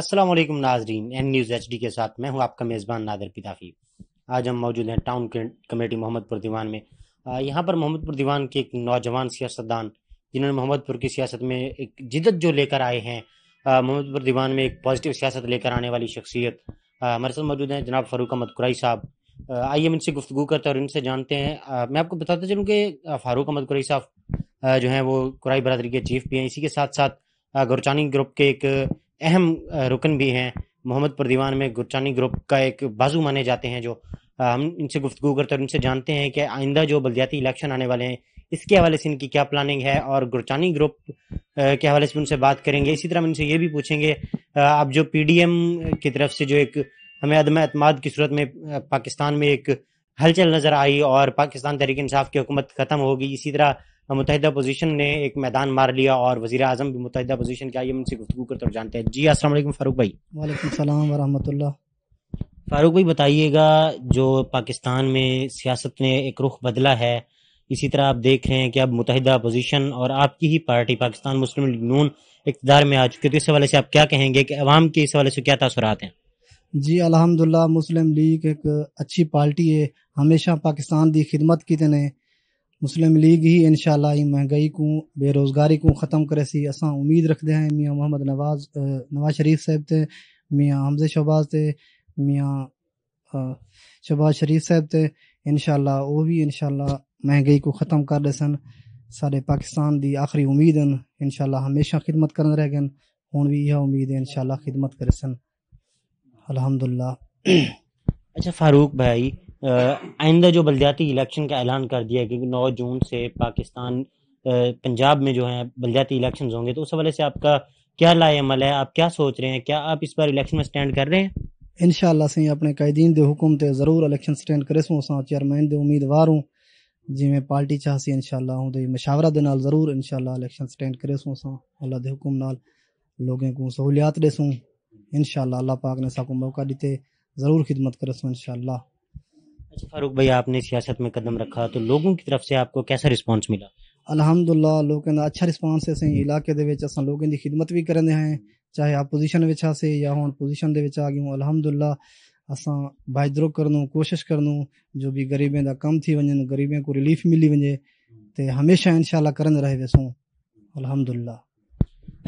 अस्सलाम वालेकुम नाजरीन एन न्यूज़ एच के साथ मैं हूँ आपका मेज़बान नादर पिताफी आज हम मौजूद हैं टाउन कमेटी मोहम्मदपुर दीवान में यहाँ पर मोहम्मदपुर दीवान के एक नौजवान सियासतदान जिन्होंने मोहम्मदपुर की सियासत में एक जिदत जो लेकर आए हैं मोहम्मदपुर दीवान में एक पॉजिटिव सियासत लेकर आने वाली शख्सियत हमारे साथ मौजूद हैं जनाब फ़ारूक अहमद कुरई साहब आइए हम इनसे गुफ्तु करते हैं और इनसे जानते हैं मैं आपको बताता चलूँ कि फारूक अहमद कुरई साहब जो हैं वो कुराई बरदरी के चीफ भी हैं इसी के साथ साथ गुरचानी ग्रुप के एक अहम रुकन भी हैं मोहम्मद दीवान में गुरचानी ग्रुप का एक बाजू माने जाते हैं जो हम इनसे गुफ्तु करते और उनसे जानते हैं कि आइंदा जो बलदियाती इलेक्शन आने वाले हैं इसके हवाले से इनकी क्या प्लानिंग है और गुरचानी ग्रुप के हवाले से उनसे बात करेंगे इसी तरह हम इनसे ये भी पूछेंगे आप जो पी डी एम की तरफ से जो एक हमें अदम अतमाद की सूरत में पाकिस्तान में एक हलचल नज़र आई और पाकिस्तान तहरीक इंसाफ की हुकूमत ख़त्म होगी इसी तरह मुतहदा पोजीशन ने एक मैदान मार लिया और वजी अजम भी मुतहदा पोजीशन क्या ये उनसे गुफ्तु करते जानते हैं जी असल फारूक भाई वालेकाम वरहमल फारूक भाई बताइएगा जो पाकिस्तान में सियासत ने एक रुख बदला है इसी तरह आप देख रहे हैं कि अब मुतहदा अपोजिशन और आपकी ही पार्टी पाकिस्तान मुस्लिम लीग नून इकतदार में आ चुकी है तो इस हवाले से आप क्या कहेंगे कि अवाम के इस हवाले से क्या तसरात हैं जी अलहमदिल्ला मुस्लिम लीग एक अच्छी पार्टी है हमेशा पाकिस्तान की खिदमत कितने मुस्लिम लीग ही इन महंगाई को बेरोज़गारी को ख़त्म करे सी अस उम्मीद रखते हैं मियाँ मोहम्मद नवाज़ नवाज़ शरीफ साहब से मियाँ हमज़े शहबाज से मियाँ शहबाज शरीफ साहब ते इन वो भी इन महंगाई को ख़त्म कर रहे सन साढ़े पाकिस्तान की आखिरी उम्मीद हैं इन हमेशा खिदमत कर रह गए हूँ भी यह उम्मीद है इनशाला खिदमत करे सन अलहमदुल्ला अच्छा फारूक भाई आइंदा जो बलदियाती इलेक्शन का ऐलान कर दिया कि नौ जून से पाकिस्तान पंजाब में जो है बलदियाती इलेक्शन होंगे तो उस हवाले से आपका क्या लाए अमल है आप क्या सोच रहे हैं क्या आप इस बार इलेक्शन में स्टैंड कर रहे हैं इन शाला से अपने कैदीन के हुक्म से ज़रूर इलेक्शन स्टैंड करे असां चेयरमैन के उम्मीदवार हूँ जिमें पार्टी चाहिए इन हूँ तो मशावरा के जरूर इन इंशाल्लाह इलेक्शन स्टैंड करे असां अल्लाह के हुक्म लोगों को सहूलियात देसूँ इंशाल्लाह अल्लाह पाक ने साको मौका दिते ज़रूर खिदमत करे सो इन शाह अच्छा फारूक भाई आपने सियासत में कदम रखा तो लोगों की तरफ से आपको कैसा रिस्पांस मिला अलहमदुल्ला ਲੋਕਾਂ ਦਾ ਅੱਛਾ ਰਿਸਪਾਂਸ ਹੈ इलाके ਇਲਾਕੇ ਦੇ ਵਿੱਚ ਅਸਾਂ ਲੋਕਾਂ ਦੀ ਖidmat ਵੀ ਕਰਨ ਦੇ ਹਾਂ ਚਾਹੇ ਆਪੋਜੀਸ਼ਨ ਵਿੱਚ ਆਸੇ ਜਾਂ ਹੁਣ ਪੋਜੀਸ਼ਨ ਦੇ ਵਿੱਚ ਆ ਗਏ ਹਾਂ ਅਲਹਮਦੁਲਿਲਾ जो भी गरीबों का कम थी वन गरीबों को रिलीफ मिली वञे तो हमेशा इनशाला कर रहे वेसूं अलहमदिल्ला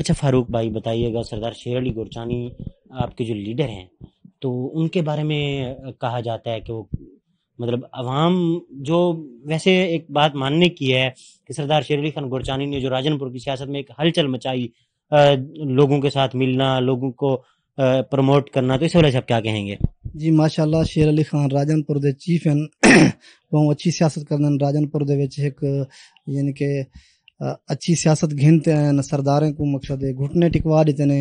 अच्छा फारूक भाई बताइएगा सरदार शेर अली गुरचानी आपके जो लीडर हैं तो उनके बारे में कहा जाता है कि वो मतलब अवाम जो वैसे एक बात मानने की है कि सरदार शेर अली खान गुरचानी ने जो राजनपुर की सियासत में एक हलचल मचाई लोगों के साथ मिलना लोगों को प्रमोट करना तो इस वजह से आप क्या कहेंगे जी माशाल्लाह शेर अली खान राजनपुर ਦੇ ਚੀਫ ਹਨ ਬਹੁਤ ਅੱਛੀ ਸਿਆਸਤ ਕਰਨ राजनपुर ਦੇ ਵਿੱਚ ਇੱਕ ਯਾਨੀ ਕਿ ਅੱਛੀ ਸਿਆਸਤ ਘਿੰਤੇ ਹਨ ਸਰਦਾਰਾਂ ਨੂੰ ਮਕਸਦ ਹੈ ਘੁਟਨੇ ਟਿਕਵਾ ਦਿੱਤੇ ਨੇ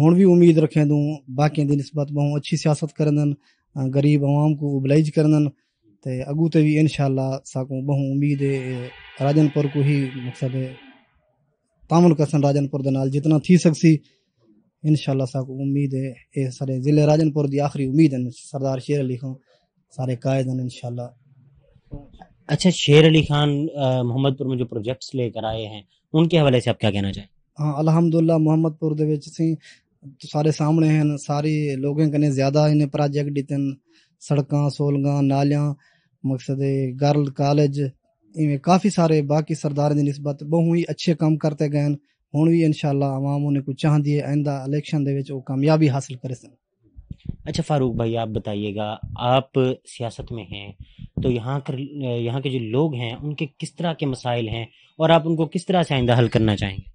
ਹੁਣ ਵੀ ਉਮੀਦ ਰੱਖੇ ਦੂੰ ਬਾਕੀਆਂ ਦੀ बहुत अच्छी सियासत ਸਿਆਸਤ ਕਰਨ गरीब आवाम को उबलाइज करन ते अगू ते भी इनशाला साकू बहु उम्मीद है राजनपुर को ही मकसद है तामुल कसन राजनपुर दे नाल जितना थी सकसी इनशाला साकू उम्मीद है ये सारे जिले राजनपुर दी आखिरी उम्मीद है सरदार शेर अली खान सारे कायद हैं इनशाला अच्छा शेर अली खान मोहम्मदपुर में जो प्रोजेक्ट्स लेकर आए हैं उनके हवाले से आप क्या कहना चाहें हाँ अलहमदुल्ला मोहम्मदपुर तो सारे सामने हैं सारी लोगों के ज्यादा इन्हें प्रोजेक्ट दिते सड़क सोलगा नालिया मकसद गर्ल कॉलेज इवें काफ़ी सारे बाकी सरदार की नस्बत बहु ही अच्छे काम करते गए हैं हूँ भी इनशाला आवाम उन्हें कुछ चाहती है आइंदा इलेक्शन कामयाबी हासिल करे सन अच्छा फारूक भाई आप बताइएगा आप सियासत में हैं तो यहाँ कर यहाँ के जो लोग हैं उनके किस तरह के मसाइल हैं और आप उनको किस तरह से आइंदा हल करना चाहेंगे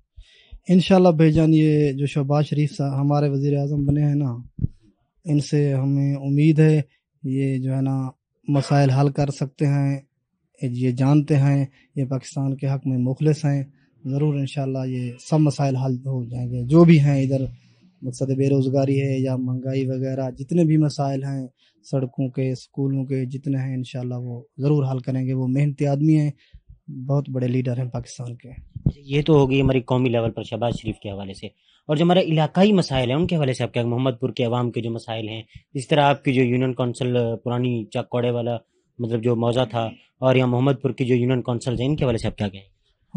इन जान ये जो शहबाज शरीफ साहब हमारे वज़ी अजम बने हैं ना इनसे हमें उम्मीद है ये जो है ना मसाइल हल कर सकते हैं ये जानते हैं ये पाकिस्तान के हक़ में मुखलस हैं ज़रूर इन ये सब मसाइल हल हो जाएंगे जो भी हैं इधर मकसद बेरोज़गारी है या महंगाई वगैरह जितने भी मसाइल हैं सड़कों के स्कूलों के जितने हैं इन वो ज़रूर हल करेंगे वो मेहनती आदमी हैं बहुत बड़े लीडर हैं पाकिस्तान के ये तो हो गई हमारी कौमी लेवल पर शहबाज शरीफ के हवाले से और जो हमारे इलाकाई मसाइल हैं उनके हवाले से आप क्या मोहम्मदपुर के अवाम के जो मसाइल हैं इस तरह आपकी जो यूनियन कौंसल पुरानी चाकौड़े वाला मतलब जो मौजा था और यहाँ मोहम्मदपुर की जो यूनियन कौंसिल है इनके हवाले से आप क्या कहें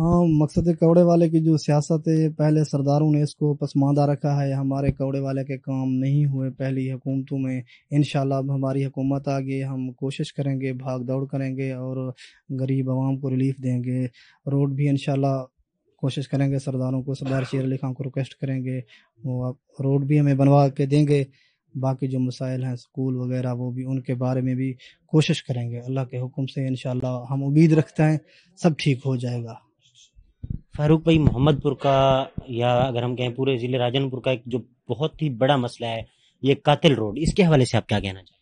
हाँ मकसद कौड़े वाले की जो सियासत है पहले सरदारों ने इसको पसमानदा रखा है हमारे कौड़े वाले के काम नहीं हुए पहली हुकूमतों में इन अब हमारी हुकूमत आ गई हम कोशिश करेंगे भाग दौड़ करेंगे और गरीब आवाम को रिलीफ देंगे रोड भी इन कोशिश करेंगे सरदारों को सरदार शेर अली खान को रिक्वेस्ट करेंगे वो आप रोड भी हमें बनवा के देंगे बाकी जो मसाइल हैं स्कूल वगैरह वो भी उनके बारे में भी कोशिश करेंगे अल्लाह के हुक्म से इन हम उम्मीद रखते हैं सब ठीक हो जाएगा फारूक भाई मोहम्मदपुर का या अगर हम कहें पूरे ज़िले राजनपुर का एक जो बहुत ही बड़ा मसला है ये कातिल रोड इसके हवाले से आप क्या कहना चाहें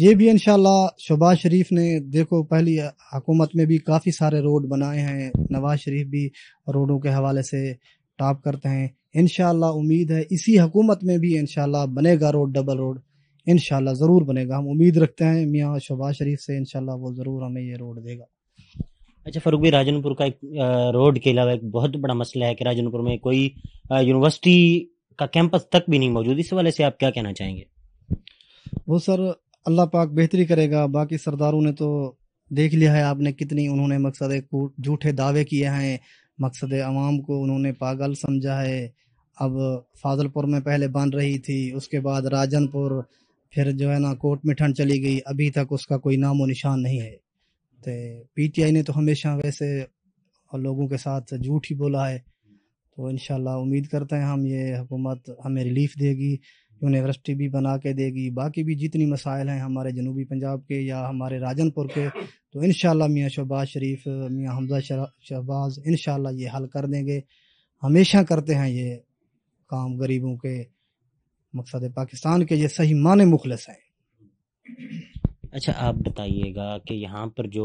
ये भी इनशाला शहबाज शरीफ ने देखो पहली हुकूमत में भी काफ़ी सारे रोड बनाए हैं नवाज शरीफ भी रोडों के हवाले से टॉप करते हैं इन उम्मीद है इसी हकूमत में भी इनशाला बनेगा रोड डबल रोड इन ज़रूर बनेगा हम उम्मीद रखते हैं मियाँ शहबाज शरीफ से इनशाला वो ज़रूर हमें ये रोड देगा अच्छा फरूक भाई राजनपुर का एक रोड के अलावा एक बहुत बड़ा मसला है कि राजनपुर में कोई यूनिवर्सिटी का कैंपस तक भी नहीं मौजूद इस वाले से आप क्या कहना चाहेंगे वो सर अल्लाह पाक बेहतरी करेगा बाकी सरदारों ने तो देख लिया है आपने कितनी उन्होंने मकसद झूठे दावे किए हैं मकसद आवाम को उन्होंने पागल समझा है अब फाजलपुर में पहले बन रही थी उसके बाद राजनपुर फिर जो है ना कोर्ट में ठंड चली गई अभी तक उसका कोई नामो निशान नहीं है तो पीटीआई ने तो हमेशा वैसे लोगों के साथ झूठ ही बोला है तो इन उम्मीद करते हैं हम ये हुकूमत हमें रिलीफ देगी यूनिवर्सिटी भी बना के देगी बाकी भी जितनी मसाइल हैं हमारे जनूबी पंजाब के या हमारे राजनपुर के तो इन मियाँ शहबाज शरीफ मियाँ हमजा शहबाज इन ये हल कर देंगे हमेशा करते हैं ये काम गरीबों के मकसद पाकिस्तान के ये सही माने मुखलस हैं अच्छा आप बताइएगा कि यहाँ पर जो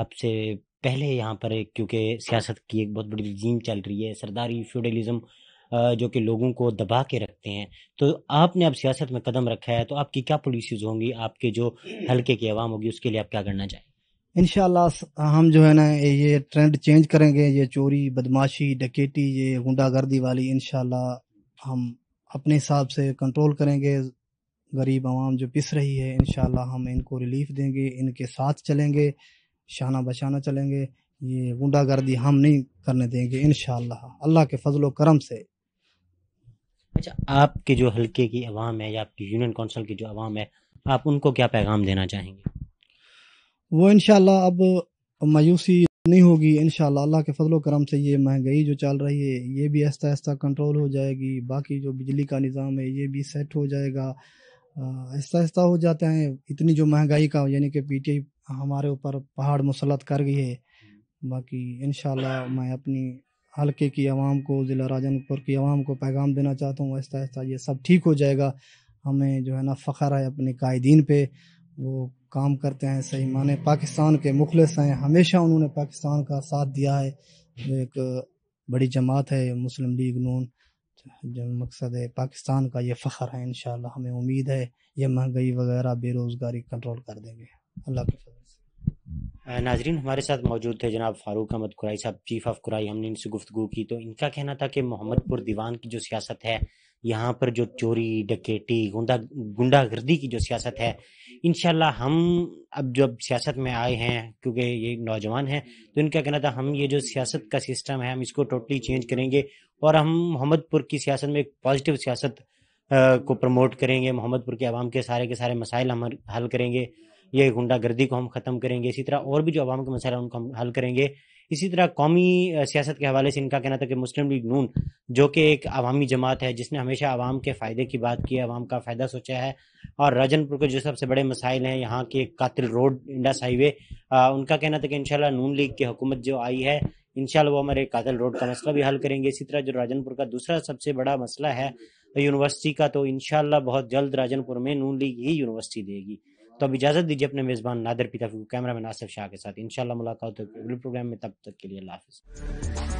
आपसे पहले यहाँ पर एक क्योंकि सियासत की एक बहुत बड़ी जीम चल रही है सरदारी फ्यूडलिज़म जो कि लोगों को दबा के रखते हैं तो आपने अब सियासत में कदम रखा है तो आपकी क्या पॉलिसीज़ होंगी आपके जो हल्के की आवाम होगी उसके लिए आप क्या करना चाहेंगे इन हम जो है ना ये ट्रेंड चेंज करेंगे ये चोरी बदमाशी डकेटी ये गुंडागर्दी वाली इन हम अपने हिसाब से कंट्रोल करेंगे गरीब आवाम जो पिस रही है इन हम इनको रिलीफ देंगे इनके साथ चलेंगे शाना बशाना चलेंगे ये गुंडागर्दी हम नहीं करने देंगे इन अल्लाह के फजलो करम से अच्छा आपके जो हल्के की आवाम है या आपकी यूनियन कौंसिल की जो आवाम है आप उनको क्या पैगाम देना चाहेंगे वो इन अब मायूसी नहीं होगी इन अल्लाह के फजलो करम से ये महंगाई जो चल रही है ये भी ऐसा ऐसा कंट्रोल हो जाएगी बाकी जो बिजली का निज़ाम है ये भी सेट हो जाएगा ऐसा ऐसा हो जाते हैं इतनी जो महंगाई का यानी कि पीटीआई हमारे ऊपर पहाड़ मुसलत कर गई है बाकी इन मैं अपनी हल्के की आवाम को ज़िला राजनपुर की आवाम को पैगाम देना चाहता हूँ ऐसा ऐसा ये सब ठीक हो जाएगा हमें जो है ना फ़ख्र है अपने कायदीन पे वो काम करते हैं सही माने पाकिस्तान के मुखलस हैं हमेशा उन्होंने पाकिस्तान का साथ दिया है एक बड़ी जमात है मुस्लिम लीग नून जो मकसद है पाकिस्तान का ये फ़ख्र है इन हमें उम्मीद है ये महंगाई वगैरह बेरोज़गारी कंट्रोल कर देंगे अल्लाह के फजल से नाजरीन हमारे साथ मौजूद थे जनाब फारूक अहमद कुराई साहब चीफ ऑफ कुराई हमने इनसे गुफ्तु की तो इनका कहना था कि मोहम्मदपुर दीवान की जो सियासत है यहाँ पर जो चोरी डकेटी गुंडा गुंडागर्दी की जो सियासत है इन हम अब जब सियासत में आए हैं क्योंकि ये नौजवान हैं तो इनका कहना था हम ये जो सियासत का सिस्टम है हम इसको टोटली चेंज करेंगे और हम मोहम्मदपुर की सियासत में एक पॉजिटिव सियासत को प्रमोट करेंगे मोहम्मदपुर के आवाम के सारे के सारे मसाइल हम हल करेंगे ये गुंडागर्दी को हम ख़त्म करेंगे इसी तरह और भी जो आवाम के मसाइल हैं उनको हम हल करेंगे इसी तरह कौमी सियासत के हवाले से इनका कहना था कि मुस्लिम लीग नून जो कि एक अवामी जमात है जिसने हमेशा आवाम के फ़ायदे की बात की आवाम का फ़ायदा सोचा है और राजनपुर के जो सबसे बड़े मसाइल हैं यहाँ के कातिल रोड इंडस हाईवे उनका कहना था कि इन नून लीग की हुकूमत जो आई है इनशाला वो हमारे कागल रोड का मसला भी हल करेंगे इसी तरह जो राजनपुर का दूसरा सबसे बड़ा मसला है यूनिवर्सिटी का तो इनशाला बहुत जल्द राजनपुर में नून लीग ही यूनिवर्सिटी देगी तो अब इजाज़त दीजिए अपने मेज़बान नादर पिता कैमरा मैन आसिफ शाह के साथ इनशाला मुलाकात होगी अगले प्रोग्राम में तब तक के लिए अल्लाह हाफिज़